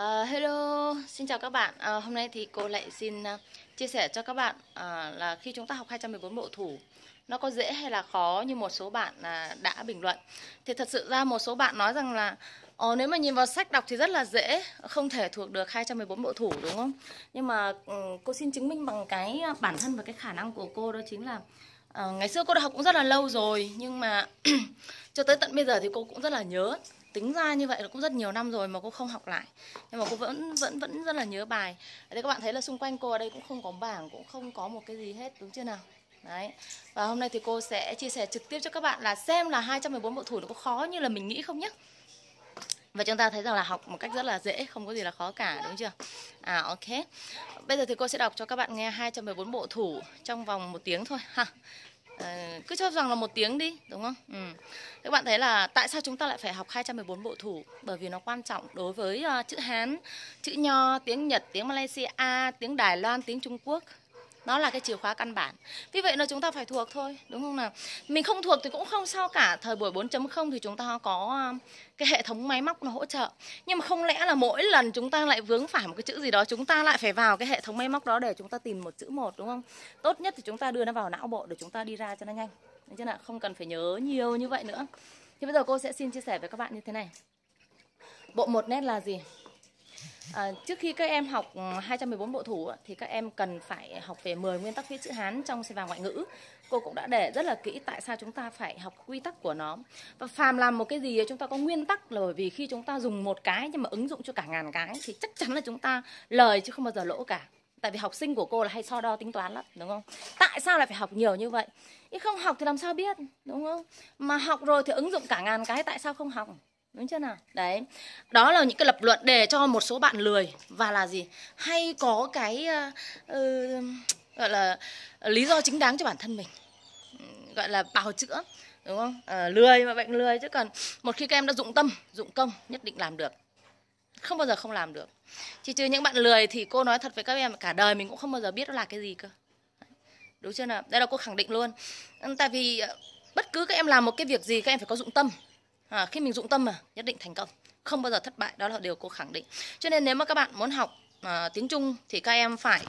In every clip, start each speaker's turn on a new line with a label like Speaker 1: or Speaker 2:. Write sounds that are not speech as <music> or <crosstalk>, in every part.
Speaker 1: Uh, hello, xin chào các bạn. Uh, hôm nay thì cô lại xin uh, chia sẻ cho các bạn uh, là khi chúng ta học 214 bộ thủ nó có dễ hay là khó như một số bạn uh, đã bình luận. Thì thật sự ra một số bạn nói rằng là Ồ, nếu mà nhìn vào sách đọc thì rất là dễ, không thể thuộc được 214 bộ thủ đúng không? Nhưng mà um, cô xin chứng minh bằng cái à, bản thân và cái khả năng của cô đó chính là uh, ngày xưa cô đã học cũng rất là lâu rồi nhưng mà <clears throat> cho tới tận bây giờ thì cô cũng rất là nhớ tính ra như vậy là cũng rất nhiều năm rồi mà cô không học lại nhưng mà cô vẫn vẫn vẫn rất là nhớ bài đấy các bạn thấy là xung quanh cô ở đây cũng không có bảng cũng không có một cái gì hết đúng chưa nào Đấy. Và hôm nay thì cô sẽ chia sẻ trực tiếp cho các bạn là xem là 214 bộ thủ nó có khó như là mình nghĩ không nhé. Và chúng ta thấy rằng là học một cách rất là dễ, không có gì là khó cả đúng chưa? À ok. Bây giờ thì cô sẽ đọc cho các bạn nghe 214 bộ thủ trong vòng một tiếng thôi ha. Ờ, cứ cho rằng là một tiếng đi đúng không? Ừ. Các bạn thấy là tại sao chúng ta lại phải học 214 bộ thủ? Bởi vì nó quan trọng đối với uh, chữ Hán, chữ Nho, tiếng Nhật, tiếng Malaysia, tiếng Đài Loan, tiếng Trung Quốc nó là cái chìa khóa căn bản vì vậy là chúng ta phải thuộc thôi đúng không nào mình không thuộc thì cũng không sao cả thời buổi 4.0 thì chúng ta có à, cái hệ thống máy móc nó hỗ trợ nhưng mà không lẽ là mỗi lần chúng ta lại vướng phải một cái chữ gì đó chúng ta lại phải vào cái hệ thống máy móc đó để chúng ta tìm một chữ một đúng không tốt nhất thì chúng ta đưa nó vào não bộ để chúng ta đi ra cho nó nhanh Đấy chứ nào không cần phải nhớ nhiều như vậy nữa thì bây giờ cô sẽ xin chia sẻ với các bạn như thế này bộ một nét là gì À, trước khi các em học 214 ừ, bộ thủ thì các em cần phải học về 10 nguyên tắc viết chữ Hán trong sinh vàng ngoại ngữ. Cô cũng đã để rất là kỹ tại sao chúng ta phải học quy tắc của nó. Và phàm làm một cái gì chúng ta có nguyên tắc là bởi vì khi chúng ta dùng một cái nhưng mà ứng dụng cho cả ngàn cái thì chắc chắn là chúng ta lời chứ không bao giờ lỗ cả. Tại vì học sinh của cô là hay so đo tính toán lắm, đúng không? Tại sao lại phải học nhiều như vậy? Không học thì làm sao biết, đúng không? Mà học rồi thì ứng dụng cả ngàn cái tại sao không học? đúng chưa nào đấy đó là những cái lập luận để cho một số bạn lười và là gì hay có cái uh, gọi là ờ, lý do chính đáng cho bản thân mình gọi là bào chữa đúng không à, lười mà bệnh lười chứ còn một khi các em đã dụng tâm dụng công nhất định làm được không bao giờ không làm được chỉ trừ những bạn lười thì cô nói thật với các em cả đời mình cũng không bao giờ biết nó là cái gì cơ đúng chưa nào đây là cô khẳng định luôn tại vì bất cứ các em làm một cái việc gì các em phải có dụng tâm à, khi mình dụng tâm mà nhất định thành công không bao giờ thất bại đó là điều cô khẳng định cho nên nếu mà các bạn muốn học à, tiếng trung thì các em phải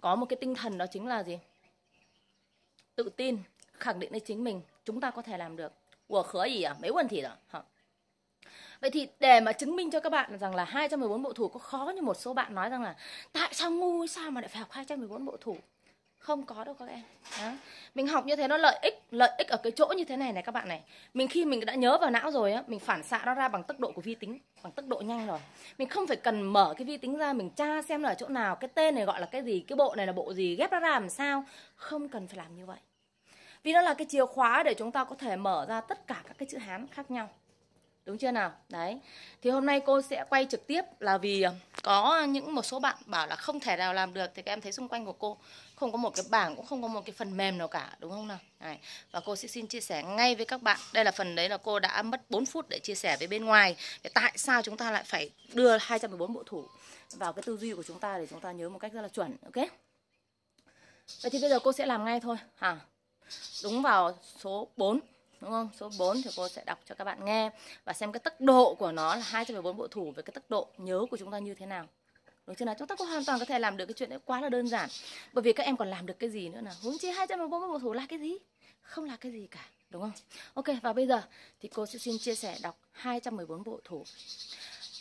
Speaker 1: có một cái tinh thần đó chính là gì tự tin khẳng định lên chính mình chúng ta có thể làm được của khứa gì à mấy quần thì à Vậy thì để mà chứng minh cho các bạn rằng là 214 bộ thủ có khó như một số bạn nói rằng là tại sao ngu sao mà lại phải học 214 bộ thủ không có đâu các em đó. mình học như thế nó lợi ích lợi ích ở cái chỗ như thế này này các bạn này mình khi mình đã nhớ vào não rồi á mình phản xạ nó ra bằng tốc độ của vi tính bằng tốc độ nhanh rồi mình không phải cần mở cái vi tính ra mình tra xem là ở chỗ nào cái tên này gọi là cái gì cái bộ này là bộ gì ghép nó ra làm sao không cần phải làm như vậy vì nó là cái chìa khóa để chúng ta có thể mở ra tất cả các cái chữ hán khác nhau Đúng chưa nào? Đấy. Thì hôm nay cô sẽ quay trực tiếp là vì ờ, có những một số bạn bảo là không thể nào làm được thì các em thấy xung quanh của cô không có một cái bảng cũng không có một cái phần mềm nào cả đúng không nào? Đấy. Và cô sẽ xin chia sẻ ngay với các bạn. Đây là phần đấy là cô đã mất 4 phút để chia sẻ với bên ngoài để tại sao chúng ta lại phải đưa 214 bộ thủ vào cái tư duy của chúng ta để chúng ta nhớ một cách rất là chuẩn, ok? Vậy thì bây giờ cô sẽ làm ngay thôi. À, đúng vào số 4 đúng không? Số 4 thì cô sẽ đọc cho các bạn nghe và xem cái tốc độ của nó là 214 bộ thủ với cái tốc độ nhớ của chúng ta như thế nào. Đúng chưa nào? Chúng ta có hoàn toàn có thể làm được cái chuyện đấy quá là đơn giản. Bởi vì các em còn làm được cái gì nữa nào? Huống chi 214 bộ thủ là cái gì? Không là cái gì cả, đúng không? Ok và bây giờ thì cô sẽ xin chia sẻ đọc 214 bộ thủ.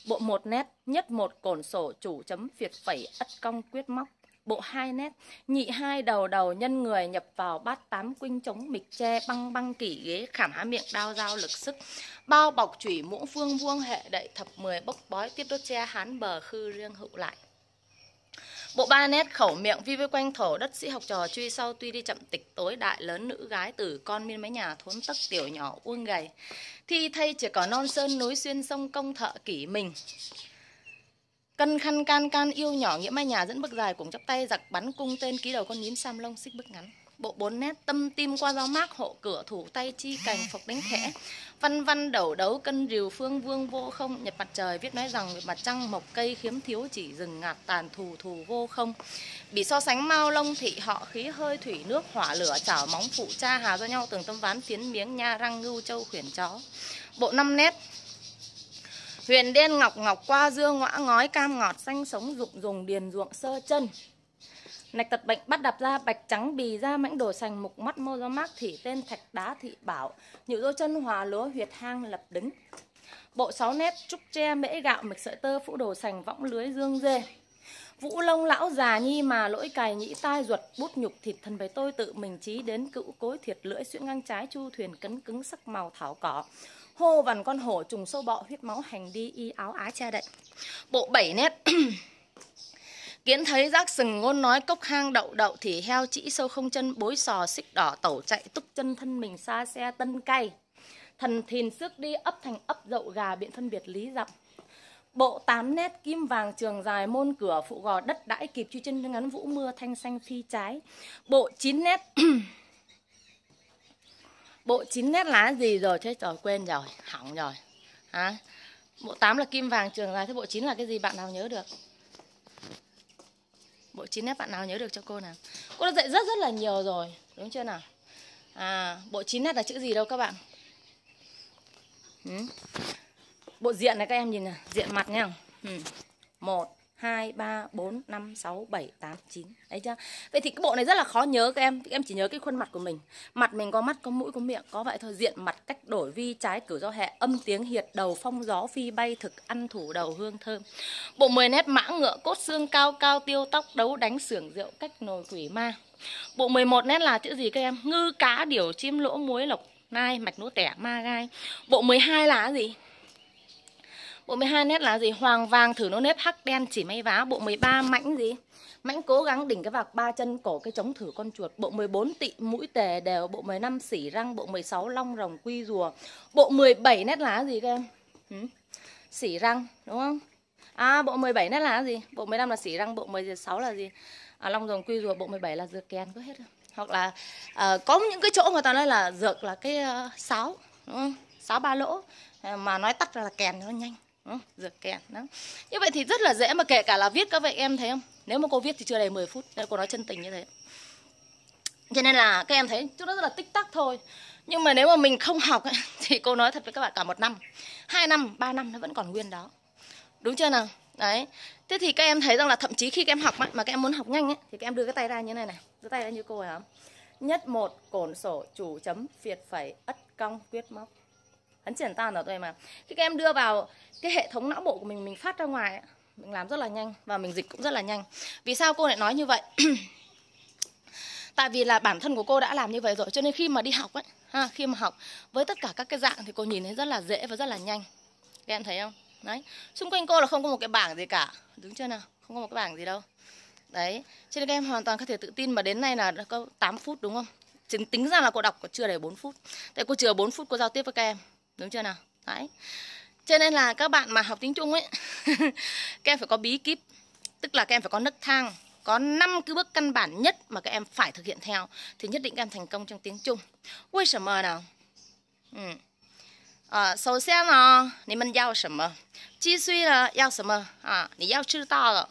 Speaker 1: Bộ một nét, nhất một cổn sổ chủ chấm phiệt phẩy ất cong quyết móc bộ hai nét nhị hai đầu đầu nhân người nhập vào bát tám quynh chống mịch tre băng băng kỷ ghế khảm há miệng đao dao lực sức bao bọc chủy muỗng phương vuông hệ đậy thập mười bốc bói tiết đốt tre hán bờ khư riêng hữu lại Bộ ba nét khẩu miệng vi vi quanh thổ đất sĩ học trò truy sau tuy đi chậm tịch tối đại lớn nữ gái tử con miên mấy nhà thốn tất tiểu nhỏ uông gầy. Thi thay chỉ có non sơn núi xuyên sông công thợ kỷ mình. Cân khăn can can yêu nhỏ nghĩa mai nhà dẫn bước dài cùng chắp tay giặc bắn cung tên ký đầu con nhím sam lông xích bước ngắn bộ bốn nét tâm tim qua gió mát hộ cửa thủ tay chi cành phục đánh khẽ văn văn đầu đấu cân rìu phương vương vô không nhật mặt trời viết nói rằng mặt trăng mộc cây khiếm thiếu chỉ rừng ngạt tàn thù thù vô không bị so sánh mao lông thị họ khí hơi thủy nước hỏa lửa chảo móng phụ cha hà do nhau tường tâm ván phiến miếng nha răng ngưu châu khuyển chó bộ năm nét Huyền đen ngọc ngọc qua dưa ngõa ngói cam ngọt xanh sống rụng rùng điền ruộng sơ chân Nạch tật bệnh bắt đạp ra bạch trắng bì ra mãnh đổ sành mục mắt mô do mác thỉ tên thạch đá thị bảo Nhự đôi chân hòa lúa huyệt hang lập đứng Bộ sáu nét trúc tre mễ gạo mịch sợi tơ phũ đồ sành võng lưới dương dê Vũ lông lão già nhi mà lỗi cài nhĩ tai ruột bút nhục thịt thân bày tôi tự mình trí đến cựu cối thiệt lưỡi xuyễn ngang trái chu thuyền cấn cứng sắc màu thảo cỏ hô vằn con hổ trùng sâu bọ huyết máu hành đi y áo á che đậy bộ bảy nét <clears throat> Kiến thấy rác sừng ngôn nói cốc hang đậu đậu thì heo chỉ sâu không chân bối sò xích đỏ tẩu chạy túc chân thân mình xa xe tân cay. Thần thìn xước đi ấp thành ấp dậu gà biện phân biệt lý dặm. Bộ tám nét kim vàng trường dài môn cửa phụ gò đất đãi kịp chu chân ngắn vũ mưa thanh xanh phi trái. Bộ chín nét <clears throat> Bộ 9 nét lá gì rồi? thế rồi, quên rồi, hỏng rồi. À, bộ 8 là kim vàng trường dài, thế bộ 9 là cái gì bạn nào nhớ được? Bộ 9 nét bạn nào nhớ được cho cô nào? Cô đã dạy rất rất là nhiều rồi, đúng chưa nào? À, bộ 9 nét là chữ gì đâu các bạn? Ừ. Bộ diện này các em nhìn này, diện mặt nha. Ừ. 1 2, 3, 4, 5, 6, 7, 8, 9 Đấy chưa? Vậy thì cái bộ này rất là khó nhớ các em Các em chỉ nhớ cái khuôn mặt của mình Mặt mình có mắt, có mũi, có miệng Có vậy thôi Diện mặt cách đổi vi trái cửu do hệ Âm tiếng hiệt đầu phong gió phi bay Thực ăn thủ đầu hương thơm Bộ 10 nét mã ngựa cốt xương cao cao Tiêu tóc đấu đánh xưởng rượu cách nồi quỷ ma Bộ 11 nét là chữ gì các em? Ngư cá điểu chim lỗ muối lộc nai mạch nốt tẻ ma gai Bộ 12 là gì? Bộ 12 nét là gì? Hoàng vàng thử nó nếp hắc đen chỉ may vá. Bộ 13 mãnh gì? Mãnh cố gắng đỉnh cái vạc ba chân cổ cái chống thử con chuột. Bộ 14 tị mũi tề đều. Bộ 15 xỉ răng. Bộ 16 long rồng quy rùa. Bộ 17 nét lá gì các em? Ừ? răng đúng không? À bộ 17 nét lá gì? Bộ 15 là xỉ răng. Bộ 16 là gì? À, long rồng quy rùa. Bộ 17 là dược kèn. Có hết rồi. Hoặc là à, có những cái chỗ người ta nói là dược là cái uh, sáo. Đúng không? Sáo ba lỗ. Ờ, mà nói tắt ra là kèn nó nhanh Đúng không? Dược kèn đó. Như vậy thì rất là dễ mà kể cả là viết các vậy em thấy không? Nếu mà cô viết thì chưa đầy 10 phút. nên cô nói chân tình như thế. Cho nên là các em thấy chúng nó rất là tích tắc thôi. Nhưng mà nếu mà mình không học ấy, <laughs> thì cô nói thật với các bạn cả một năm, hai năm, ba năm nó vẫn còn nguyên đó. Đúng chưa nào? Đấy. Thế thì các em thấy rằng là thậm chí khi các em học mà, mà các em muốn học nhanh ấy, thì các em đưa cái tay ra như này này. Đưa tay ra như cô này không? Nhất một cổn sổ chủ chấm việt phẩy ất cong quyết móc ấn triển tan ở đây mà khi các em đưa vào cái hệ thống não bộ của mình mình phát ra ngoài mình làm rất là nhanh và mình dịch cũng rất là nhanh vì sao cô lại nói như vậy <clears throat> tại vì là bản thân của cô đã làm như vậy rồi cho nên khi mà đi học ấy ha, khi mà học với tất cả các cái dạng thì cô nhìn thấy rất là dễ và rất là nhanh các em thấy không đấy xung quanh cô là không có một cái bảng gì cả đúng chưa nào không có một cái bảng gì đâu đấy cho nên các em hoàn toàn có thể tự tin mà đến nay là đã có 8 phút đúng không Chính tính ra là cô đọc có chưa đầy 4 phút tại cô chưa 4 phút cô giao tiếp với các em đúng chưa nào đấy cho nên là các bạn mà học tiếng Trung ấy <laughs> các em phải có bí kíp tức là các em phải có nấc thang có năm cái bước căn bản nhất mà các em phải thực hiện theo thì nhất định các em thành công trong tiếng Trung. Vì sao nào? Ừ. À, đầu tiên là, ờ,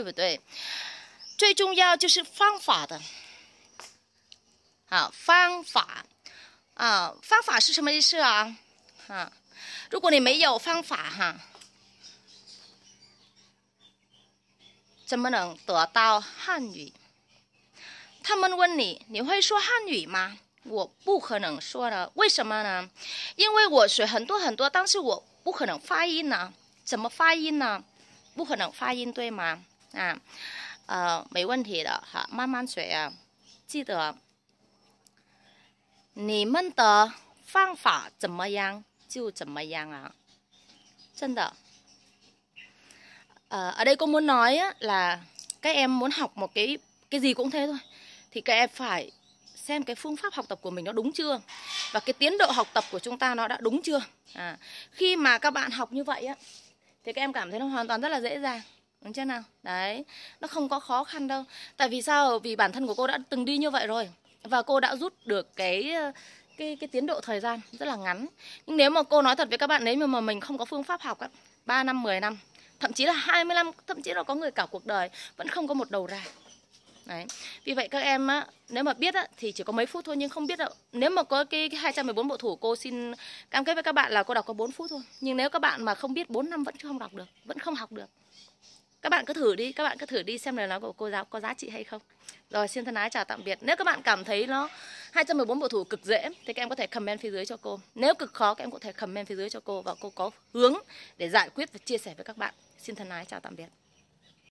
Speaker 1: không? 最重要就是方法的，啊，方法，啊，方法是什么意思啊？啊，如果你没有方法，哈，怎么能得到汉语？他们问你，你会说汉语吗？我不可能说的，为什么呢？因为我学很多很多，但是我不可能发音呢？怎么发音呢？不可能发音，对吗？啊？呃，没问题的哈，慢慢学啊。记得你们的方法怎么样就怎么样啊，真的。Ờ, ở đây cô muốn nói á, là các em muốn học một cái cái gì cũng thế thôi thì các em phải xem cái phương pháp học tập của mình nó đúng chưa và cái tiến độ học tập của chúng ta nó đã đúng chưa à, khi mà các bạn học như vậy á, thì các em cảm thấy nó hoàn toàn rất là dễ dàng Đúng chưa nào? Đấy, nó không có khó khăn đâu. Tại vì sao? Vì bản thân của cô đã từng đi như vậy rồi và cô đã rút được cái cái cái tiến độ thời gian rất là ngắn. Nhưng nếu mà cô nói thật với các bạn đấy mà mà mình không có phương pháp học á, 3 năm, 10 năm, thậm chí là 20 năm, thậm chí là có người cả cuộc đời vẫn không có một đầu ra. Đấy. Vì vậy các em á, nếu mà biết á, thì chỉ có mấy phút thôi nhưng không biết đâu. Nếu mà có cái, cái 214 bộ thủ cô xin cam kết với các bạn là cô đọc có 4 phút thôi. Nhưng nếu các bạn mà không biết 4 năm vẫn chưa không đọc được, vẫn không học được các bạn cứ thử đi các bạn cứ thử đi xem lời nói của cô giáo có giá trị hay không rồi xin thân ái chào tạm biệt nếu các bạn cảm thấy nó 214 bộ thủ cực dễ thì các em có thể comment phía dưới cho cô nếu cực khó các em có thể comment phía dưới cho cô và cô có hướng để giải quyết và chia sẻ với các bạn xin thân ái chào tạm biệt